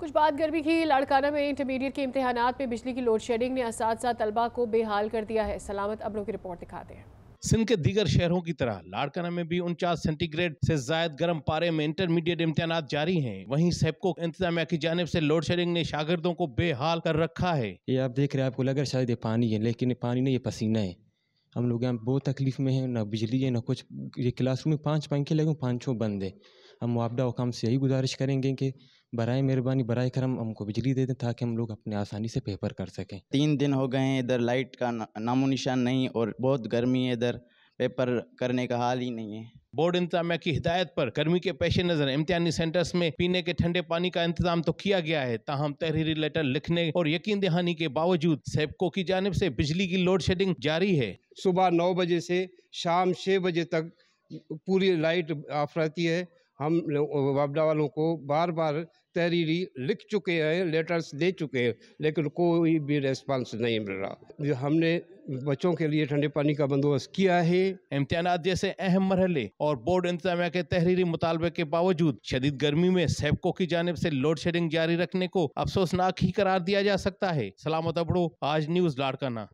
कुछ बात गर्मी की लाड़काना में इंटरमीडिएट के इम्तहान में बिजली की लोड शेडिंग ने इस तलबा को बेहाल कर दिया है सलामत अबरों की रिपोर्ट दिखाते हैं सिंध के दीगर शहरों की तरह लाड़काना में भी उनचास सेंटीग्रेड से जायद गर्म पारे में इंटरमीडिएट इम्तहान जारी हैं वहीं सेबको इंतजामिया की जानब से लोड शेडिंग ने शागिदों को बेहाल कर रखा है ये आप देख रहे हैं आपको लगे शायद ये पानी है लेकिन पानी नहीं ये पसीना है हम लोग यहाँ बहुत तकलीफ में है ना बिजली है ना कुछ ये क्लासरूम में पाँच पंखे लगे पाँचों बंद है हम मुआवजा हुकाम से यही गुजारिश करेंगे कि बर मेहरबानी बर करम हमको बिजली दे दें ताकि हम लोग अपने आसानी से पेपर कर सकें तीन दिन हो गए हैं इधर लाइट का नामो निशान नहीं और बहुत गर्मी है इधर पेपर करने का हाल ही नहीं है बोर्ड इंतजामिया की हिदायत पर गर्मी के पेश नज़र इम्तिहानी सेंटर्स में पीने के ठंडे पानी का इंतजाम तो किया गया है ताहम तहरीरी लेटर लिखने और यकीन दहानी के बावजूद सेबको की जानब से बिजली की लोड शेडिंग जारी है सुबह नौ बजे से शाम छः बजे तक पूरी लाइट ऑफ रहती है हम वापडा वालों को बार बार तहरीरी लिख चुके हैं लेटर्स दे चुके हैं लेकिन कोई भी रेस्पॉन्स नहीं मिल रहा हमने बच्चों के लिए ठंडे पानी का बंदोबस्त किया है इम्तहान जैसे अहम मरहले और बोर्ड इंतजामिया के तहरीरी मुतालबे के बावजूद शदीद गर्मी में सेबको की जानब से लोड शेडिंग जारी रखने को अफसोसनाक ही करार दिया जा सकता है सलामत अबड़ो आज न्यूज लाड़काना